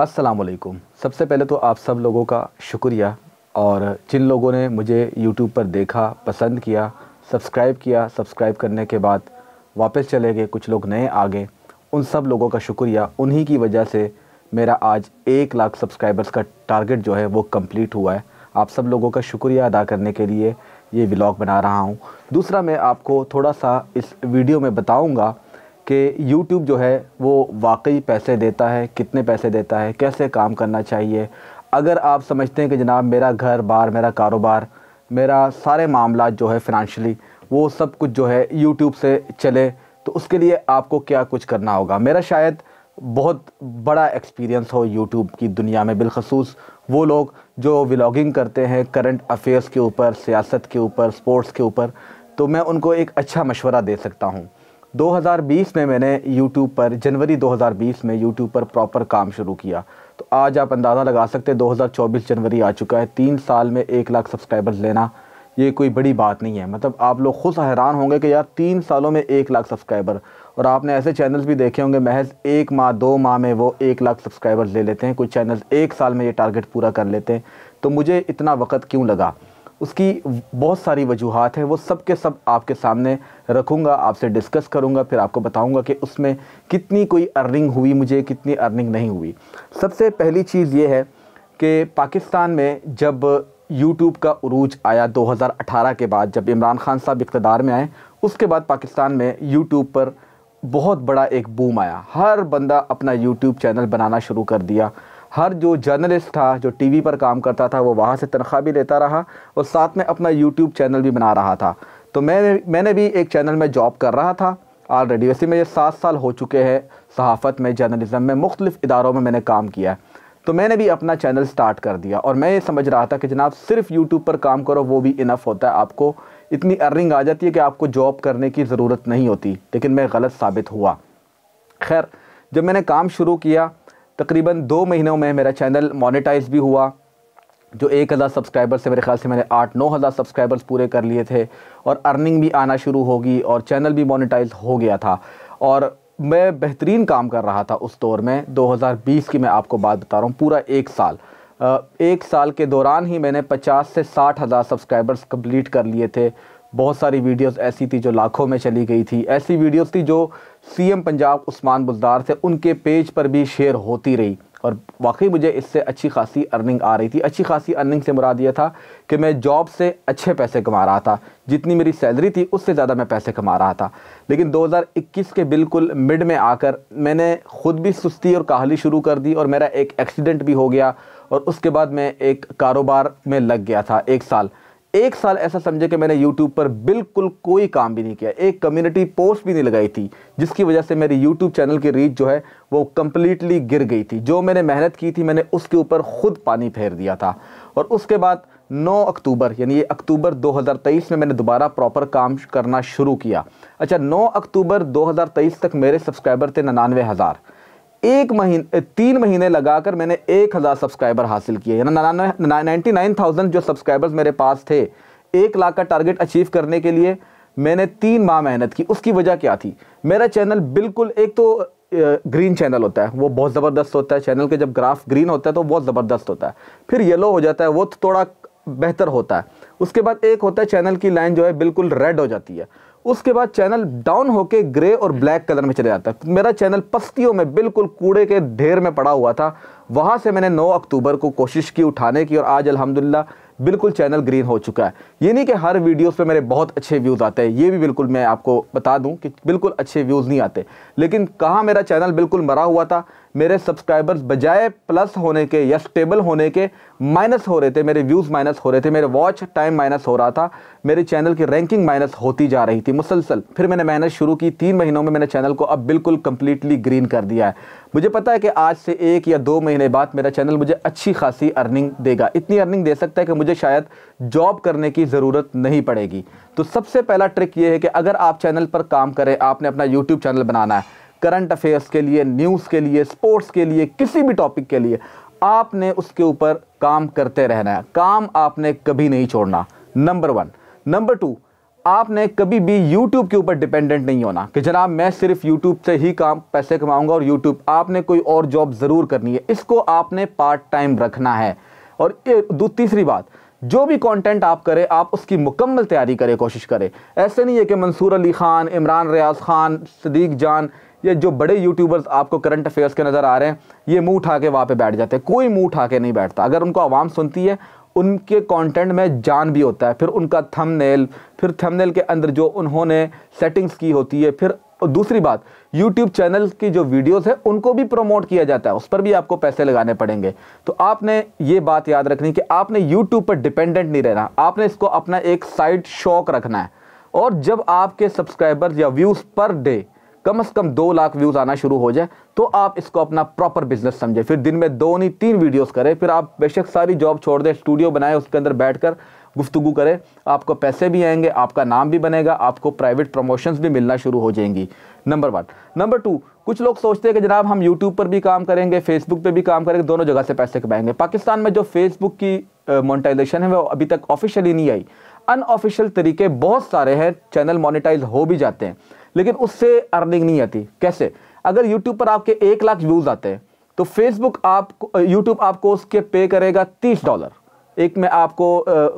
असलकुम सबसे पहले तो आप सब लोगों का शुक्रिया और जिन लोगों ने मुझे यूट्यूब पर देखा पसंद किया सब्सक्राइब किया सब्सक्राइब करने के बाद वापस चले गए कुछ लोग नए आ गए उन सब लोगों का शुक्रिया उन्हीं की वजह से मेरा आज एक लाख सब्सक्राइबर्स का टारगेट जो है वो कंप्लीट हुआ है आप सब लोगों का शुक्रिया अदा करने के लिए ये व्लॉग बना रहा हूँ दूसरा मैं आपको थोड़ा सा इस वीडियो में बताऊँगा कि YouTube जो है वो वाकई पैसे देता है कितने पैसे देता है कैसे काम करना चाहिए अगर आप समझते हैं कि जनाब मेरा घर बार मेरा कारोबार मेरा सारे मामला जो है फ़िनानशली वो सब कुछ जो है यूट्यूब से चले तो उसके लिए आपको क्या कुछ करना होगा मेरा शायद बहुत बड़ा एक्सपीरियंस हो यूट्यूब की दुनिया में बिलखसूस वो लोग जो व्लागिंग करते हैं करंट अफेयर्स के ऊपर सियासत के ऊपर स्पोर्ट्स के ऊपर तो मैं उनको एक अच्छा मशवरा दे सकता हूँ 2020 में मैंने YouTube पर जनवरी 2020 में YouTube पर प्रॉपर काम शुरू किया तो आज आप अंदाज़ा लगा सकते हैं 2024 जनवरी आ चुका है तीन साल में एक लाख सब्सक्राइबर्स लेना ये कोई बड़ी बात नहीं है मतलब आप लोग खुद हैरान होंगे कि यार तीन सालों में एक लाख सब्सक्राइबर और आपने ऐसे चैनल्स भी देखे होंगे महज एक माह दो माह में वो एक लाख सब्सक्राइबर्स ले लेते हैं कुछ चैनल्स एक साल में ये टारगेट पूरा कर लेते हैं तो मुझे इतना वक्त क्यों लगा उसकी बहुत सारी वजूहत हैं वो सब के सब आपके सामने रखूँगा आपसे डिस्कस करूँगा फिर आपको बताऊँगा कि उसमें कितनी कोई अर्निंग हुई मुझे कितनी अर्निंग नहीं हुई सबसे पहली चीज़ ये है कि पाकिस्तान में जब यूट्यूब का उरूज आया 2018 के बाद जब इमरान खान साहब इकतदार में आए उसके बाद पाकिस्तान में यूट्यूब पर बहुत बड़ा एक बूम आया हर बंदा अपना यूट्यूब चैनल बनाना शुरू कर दिया हर जो जर्नलिस्ट था जो टीवी पर काम करता था वो वहाँ से तनख्वाह भी लेता रहा और साथ में अपना यूट्यूब चैनल भी बना रहा था तो मैं मैंने भी एक चैनल में जॉब कर रहा था ऑलरेडी वैसे मेरे सात साल हो चुके हैं सहाफ़त में जर्नलिज़म में मुख्तलिफ़ इदारों में मैंने काम किया है तो मैंने भी अपना चैनल स्टार्ट कर दिया और मैं ये समझ रहा था कि जनाब सिर्फ यूट्यूब पर काम करो वो भी इनफ होता है आपको इतनी अर्निंग आ जाती है कि आपको जॉब करने की ज़रूरत नहीं होती लेकिन मैं गलत साबित हुआ खैर जब मैंने काम शुरू किया तकरीबन दो महीनों में मेरा चैनल मोनिटाइज भी हुआ जो एक हज़ार सब्सक्राइबर्स से मेरे ख्याल से मैंने आठ नौ हज़ार सब्सक्राइबर्स पूरे कर लिए थे और अर्निंग भी आना शुरू होगी और चैनल भी मोनिटाइज हो गया था और मैं बेहतरीन काम कर रहा था उस दौर में 2020 की मैं आपको बात बता रहा हूँ पूरा एक साल एक साल के दौरान ही मैंने 50 से साठ हज़ार सब्सक्राइबर्स कम्प्लीट कर लिए थे बहुत सारी वीडियोस ऐसी थी जो लाखों में चली गई थी ऐसी वीडियोस थी जो सीएम पंजाब उस्मान बुजदार से उनके पेज पर भी शेयर होती रही और वाकई मुझे इससे अच्छी खासी अर्निंग आ रही थी अच्छी खासी अर्निंग से मुराद ये था कि मैं जॉब से अच्छे पैसे कमा रहा था जितनी मेरी सैलरी थी उससे ज़्यादा मैं पैसे कमा रहा था लेकिन 2021 के बिल्कुल मिड में आकर मैंने ख़ुद भी सुस्ती और काहली शुरू कर दी और मेरा एक एक्सीडेंट भी हो गया और उसके बाद मैं एक कारोबार में लग गया था एक साल एक साल ऐसा समझे कि मैंने यूट्यूब पर बिल्कुल कोई काम भी नहीं किया एक कम्युनिटी पोस्ट भी नहीं लगाई थी जिसकी वजह से मेरी यूट्यूब चैनल की रीच जो है वो कम्प्लीटली गिर गई थी जो मैंने मेहनत की थी मैंने उसके ऊपर ख़ुद पानी फेर दिया था और उसके बाद 9 अक्टूबर यानी ये अक्टूबर 2023 में मैंने दोबारा प्रॉपर काम करना शुरू किया अच्छा 9 अक्टूबर 2023 तक मेरे सब्सक्राइबर थे ननानवे हज़ार एक महीने तीन महीने लगाकर मैंने एक हज़ार सब्सक्राइबर हासिल किए यानी नाइन्टी नाइन थाउजेंड जो सब्सक्राइबर्स मेरे पास थे एक लाख का टारगेट अचीव करने के लिए मैंने तीन माह मेहनत की उसकी वजह क्या थी मेरा चैनल बिल्कुल एक तो ग्रीन चैनल होता है वो बहुत ज़बरदस्त होता है चैनल के जब ग्राफ ग्रीन होता है तो बहुत ज़बरदस्त होता है फिर येलो हो जाता है वो थोड़ा बेहतर होता है उसके बाद एक होता है चैनल की लाइन जो है बिल्कुल रेड हो जाती है उसके बाद चैनल डाउन होके ग्रे और हम्म। ब्लैक कलर में चले जाता है मेरा चैनल पस्तियों में बिल्कुल कूड़े के ढेर में पड़ा हुआ था वहाँ से मैंने 9 अक्टूबर को कोशिश की उठाने की और आज अल्हम्दुलिल्लाह बिल्कुल चैनल ग्रीन हो चुका है ये नहीं कि हर वीडियोस पे मेरे बहुत अच्छे व्यूज़ आते हैं ये भी बिल्कुल मैं आपको बता दूं कि बिल्कुल अच्छे व्यूज़ नहीं आते लेकिन कहाँ मेरा चैनल बिल्कुल मरा हुआ था मेरे सब्सक्राइबर्स बजाय प्लस होने के या स्टेबल होने के माइनस हो रहे थे मेरे व्यूज़ माइनस हो रहे थे मेरे वॉच टाइम माइनस हो रहा था मेरे चैनल की रैंकिंग माइनस होती जा रही थी मुसलसल फिर मैंने मेहनत शुरू की तीन महीनों में मैंने चैनल को अब बिल्कुल कम्प्लीटली ग्रीन कर दिया है मुझे पता है कि आज से एक या दो महीने बाद मेरा चैनल मुझे अच्छी खासी अर्निंग देगा इतनी अर्निंग दे सकता है कि मुझे शायद जॉब करने की ज़रूरत नहीं पड़ेगी तो सबसे पहला ट्रिक ये है कि अगर आप चैनल पर काम करें आपने अपना यूट्यूब चैनल बनाना है करंट अफेयर्स के लिए न्यूज़ के लिए स्पोर्ट्स के लिए किसी भी टॉपिक के लिए आपने उसके ऊपर काम करते रहना है काम आपने कभी नहीं छोड़ना नंबर वन नंबर टू आपने कभी भी YouTube के ऊपर डिपेंडेंट नहीं होना कि जनाब मैं सिर्फ YouTube से ही काम पैसे कमाऊंगा और YouTube आपने कोई और जॉब ज़रूर करनी है इसको आपने पार्ट टाइम रखना है और तीसरी बात जो भी कंटेंट आप करें आप उसकी मुकम्मल तैयारी करें कोशिश करें ऐसे नहीं है कि मंसूर अली ख़ान इमरान रियाज ख़ान सदीक जान ये जो बड़े यूट्यूबर्स आपको करंट अफेयर्स के नज़र आ रहे हैं ये मुँह उठा के वहाँ पर बैठ जाते हैं कोई मुँह उठा के नहीं बैठता अगर उनको आवाम सुनती है उनके कंटेंट में जान भी होता है फिर उनका थंबनेल फिर थंबनेल के अंदर जो उन्होंने सेटिंग्स की होती है फिर और दूसरी बात यूट्यूब चैनल की जो वीडियोस है उनको भी प्रमोट किया जाता है उस पर भी आपको पैसे लगाने पड़ेंगे तो आपने ये बात याद रखनी कि आपने यूट्यूब पर डिपेंडेंट नहीं रहना आपने इसको अपना एक साइड शौक रखना है और जब आपके सब्सक्राइबर या व्यूज़ पर डे कम से कम दो लाख व्यूज़ आना शुरू हो जाए तो आप इसको अपना प्रॉपर बिजनेस समझे फिर दिन में दो नहीं तीन वीडियोस करें फिर आप बेशक सारी जॉब छोड़ दें स्टूडियो बनाएं उसके अंदर बैठकर गुफ्तु करें आपको पैसे भी आएंगे आपका नाम भी बनेगा आपको प्राइवेट प्रमोशंस भी मिलना शुरू हो जाएंगी नंबर वन नंबर टू कुछ लोग सोचते हैं कि जनाब हम यूट्यूब पर भी काम करेंगे फेसबुक पर भी काम करेंगे दोनों जगह से पैसे कमाएंगे पाकिस्तान में जो फेसबुक की मोनिटाइजेशन है वो अभी तक ऑफिशियली नहीं आई अनऑफिशियल तरीके बहुत सारे हैं चैनल मोनिटाइज हो भी जाते हैं लेकिन उससे अर्निंग नहीं आती कैसे अगर यूट्यूब पर आपके एक लाख व्यूज़ आते हैं तो फेसबुक आप यूट्यूब आपको उसके पे करेगा तीस डॉलर एक मैं आपको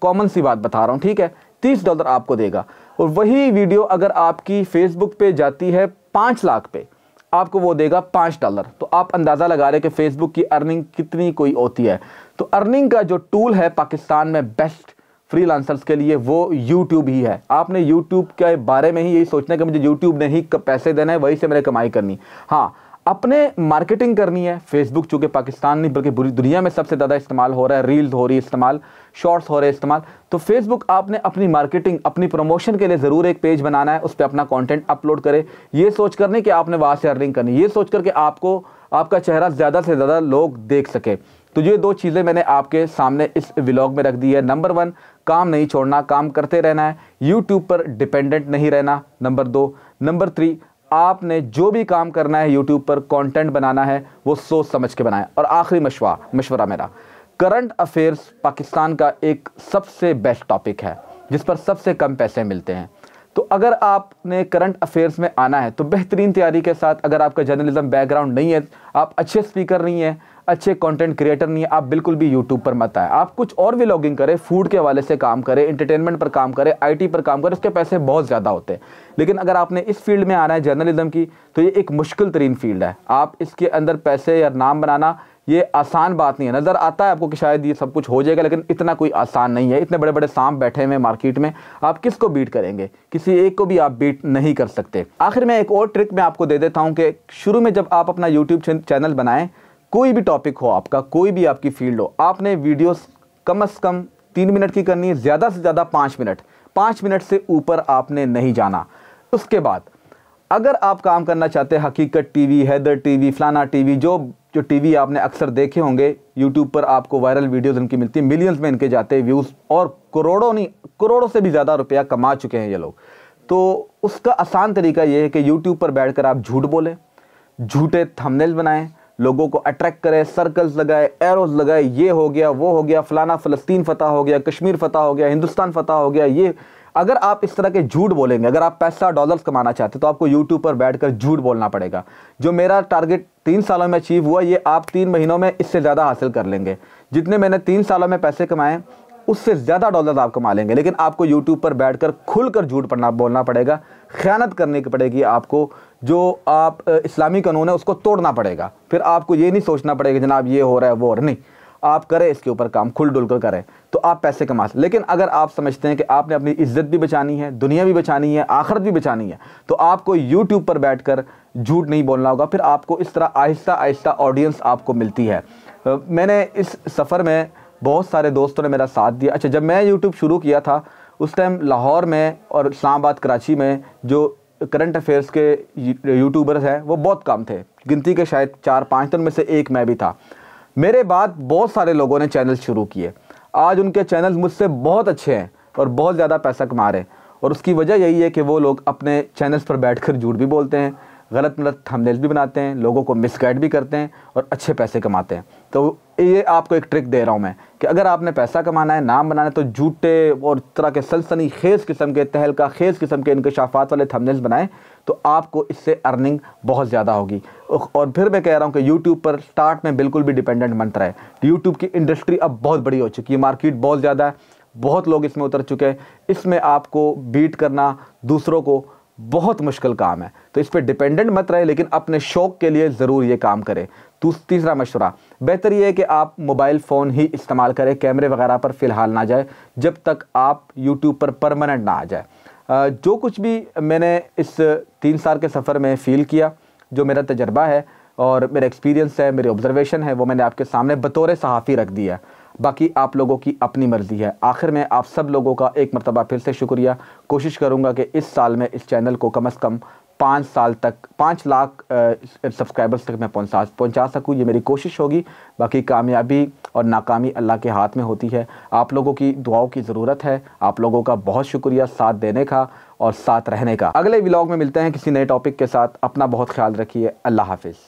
कॉमन सी बात बता रहा हूँ ठीक है तीस डॉलर आपको देगा और वही वीडियो अगर आपकी फेसबुक पे जाती है पाँच लाख पे आपको वो देगा पाँच डॉलर तो आप अंदाज़ा लगा रहे कि फेसबुक की अर्निंग कितनी कोई होती है तो अर्निंग का जो टूल है पाकिस्तान में बेस्ट फ्री के लिए वो यूट्यूब ही है आपने यूट्यूब के बारे में ही यही सोचना है कि मुझे यूट्यूब ने ही पैसे देना है वही से मैंने कमाई करनी हाँ अपने मार्केटिंग करनी है फेसबुक चूँकि पाकिस्तान नहीं बल्कि पूरी दुनिया में सबसे ज़्यादा इस्तेमाल हो रहा है रील्स हो रही है इस्तेमाल शॉर्ट्स हो रहे इस्तेमाल तो फेसबुक आपने अपनी मार्केटिंग अपनी प्रमोशन के लिए ज़रूर एक पेज बनाना है उस पर अपना कॉन्टेंट अपलोड करें ये सोच कर नहीं कि आपने वहाँ से अर्निंग करनी ये सोच करके आपको आपका चेहरा ज़्यादा से ज़्यादा लोग देख सके तो ये दो चीज़ें मैंने आपके सामने इस व्लॉग में रख दी है नंबर वन काम नहीं छोड़ना काम करते रहना है यूट्यूब पर डिपेंडेंट नहीं रहना नंबर दो नंबर थ्री आपने जो भी काम करना है यूट्यूब पर कंटेंट बनाना है वो सोच समझ के बनाएं और आखिरी मशवा मशवरा मेरा करंट अफेयर्स पाकिस्तान का एक सबसे बेस्ट टॉपिक है जिस पर सबसे कम पैसे मिलते हैं तो अगर आपने करंट अफेयर्स में आना है तो बेहतरीन तैयारी के साथ अगर आपका जर्नलिज्म बैकग्राउंड नहीं है आप अच्छे स्पीकर नहीं है अच्छे कंटेंट क्रिएटर नहीं है आप बिल्कुल भी यूट्यूब पर मत आए आप कुछ और भी लॉगिंग करें फूड के वाले से काम करें इंटरटेनमेंट पर काम करें आईटी पर काम करें उसके पैसे बहुत ज़्यादा होते हैं लेकिन अगर आपने इस फील्ड में आना है जर्नलिज्म की तो ये एक मुश्किल तरीन फील्ड है आप इसके अंदर पैसे या नाम बनाना ये आसान बात नहीं है नज़र आता है आपको कि शायद ये सब कुछ हो जाएगा लेकिन इतना कोई आसान नहीं है इतने बड़े बड़े सांप बैठे हुए मार्केट में आप किस को बीट करेंगे किसी एक को भी आप बीट नहीं कर सकते आखिर में एक और ट्रिक मैं आपको दे देता हूँ कि शुरू में जब आप अपना यूट्यूब चैनल बनाएं कोई भी टॉपिक हो आपका कोई भी आपकी फील्ड हो आपने वीडियोस कम अज़ कम तीन मिनट की करनी है ज़्यादा से ज़्यादा पाँच मिनट पाँच मिनट से ऊपर आपने नहीं जाना उसके बाद अगर आप काम करना चाहते हैं हकीकत टीवी हैदर टीवी फलाना टीवी जो जो टीवी आपने अक्सर देखे होंगे यूट्यूब पर आपको वायरल वीडियोस इनकी मिलती है मिलियंस में इनके जाते हैं व्यूज़ और करोड़ों नहीं करोड़ों से भी ज़्यादा रुपया कमा चुके हैं ये लोग तो उसका आसान तरीका ये है कि यूट्यूब पर कर आप झूठ बोलें झूठे थमनेल बनाएं लोगों को अट्रैक्ट करें सर्कल्स लगाए एरोज लगाए ये हो गया वो हो गया फलाना फ़लस्तीन फ़तह हो गया कश्मीर फ़तह हो गया हिंदुस्तान फ़तह हो गया ये अगर आप इस तरह के झूठ बोलेंगे अगर आप पैसा डॉलर्स कमाना चाहते तो आपको यूट्यूब पर बैठकर झूठ बोलना पड़ेगा जो मेरा टारगेट तीन सालों में अचीव हुआ ये आप तीन महीनों में इससे ज़्यादा हासिल कर लेंगे जितने मैंने तीन सालों में पैसे कमाए उससे ज़्यादा डॉलर आप कमा लेंगे लेकिन आपको यूट्यूब पर बैठकर खुलकर झूठ पढ़ना बोलना पड़ेगा ख्यानत करनी पड़ेगी आपको जो आप इस्लामी कानून है उसको तोड़ना पड़ेगा फिर आपको ये नहीं सोचना पड़ेगा जनाब ये हो रहा है वो और नहीं आप करें इसके ऊपर काम खुल डुल कर करें तो आप पैसे कमा सकते लेकिन अगर आप समझते हैं कि आपने अपनी इज्जत भी बचानी है दुनिया भी बचानी है आखिरत भी बचानी है तो आपको यूट्यूब पर बैठ कर झूठ नहीं बोलना होगा फिर आपको इस तरह आहिस्ता आहिस्ता ऑडियंस आपको मिलती है मैंने इस सफ़र में बहुत सारे दोस्तों ने मेरा साथ दिया अच्छा जब मैं यूट्यूब शुरू किया था उस टाइम लाहौर में और इस्लामाबाद कराची में जो करंट अफेयर्स के यूट्यूबर्स हैं वो बहुत कम थे गिनती के शायद चार पाँच दिन तो में से एक मैं भी था मेरे बाद बहुत सारे लोगों ने चैनल शुरू किए आज उनके चैनल मुझसे बहुत अच्छे हैं और बहुत ज़्यादा पैसा कमा रहे हैं और उसकी वजह यही है कि वो लोग अपने चैनल्स पर कर झूठ भी बोलते हैं गलत मलत थंबनेल्स भी बनाते हैं लोगों को मिसगाइड भी करते हैं और अच्छे पैसे कमाते हैं तो ये आपको एक ट्रिक दे रहा हूँ मैं कि अगर आपने पैसा कमाना है नाम बनाना है तो जूटे और तरह के सलसनी खेज किस्म के तहलका खेज किस्म के इनकशाफ़ात वाले थमनेल्स बनाएं तो आपको इससे अर्निंग बहुत ज़्यादा होगी और फिर मैं कह रहा हूँ कि यूट्यूब पर स्टार्ट में बिल्कुल भी डिपेंडेंट मत रहे यूट्यूब की इंडस्ट्री अब बहुत बड़ी हो चुकी है मार्केट बहुत ज़्यादा है बहुत लोग इसमें उतर चुके हैं इसमें आपको बीट करना दूसरों को बहुत मुश्किल काम है तो इस पर डिपेंडेंट मत रहे लेकिन अपने शौक के लिए ज़रूर ये काम करें तीसरा मशवरा बेहतर ये है कि आप मोबाइल फ़ोन ही इस्तेमाल करें कैमरे वगैरह पर फ़िलहाल ना जाए जब तक आप यूट्यूब पर परमानेंट ना आ जाए जो कुछ भी मैंने इस तीन साल के सफ़र में फ़ील किया जो मेरा तजर्बा है और मेरा एक्सपीरियंस है मेरी ऑब्जर्वेशन है वो मैंने आपके सामने बतौर सहाफ़ी रख दिया है बाकी आप लोगों की अपनी मर्ज़ी है आखिर में आप सब लोगों का एक मरतबा फिर से शुक्रिया कोशिश करूँगा कि इस साल में इस चैनल को कम अज़ कम पाँच साल तक पाँच लाख सब्सक्राइबर्स तक मैं पहुँचा पहुँचा सकूँ ये मेरी कोशिश होगी बाकी कामयाबी और नाकामी अल्लाह के हाथ में होती है आप लोगों की दुआओं की ज़रूरत है आप लोगों का बहुत शुक्रिया साथ देने का और साथ रहने का अगले व्लॉग में मिलते हैं किसी नए टॉपिक के साथ अपना बहुत ख्याल रखिए अल्लाह हाफिज़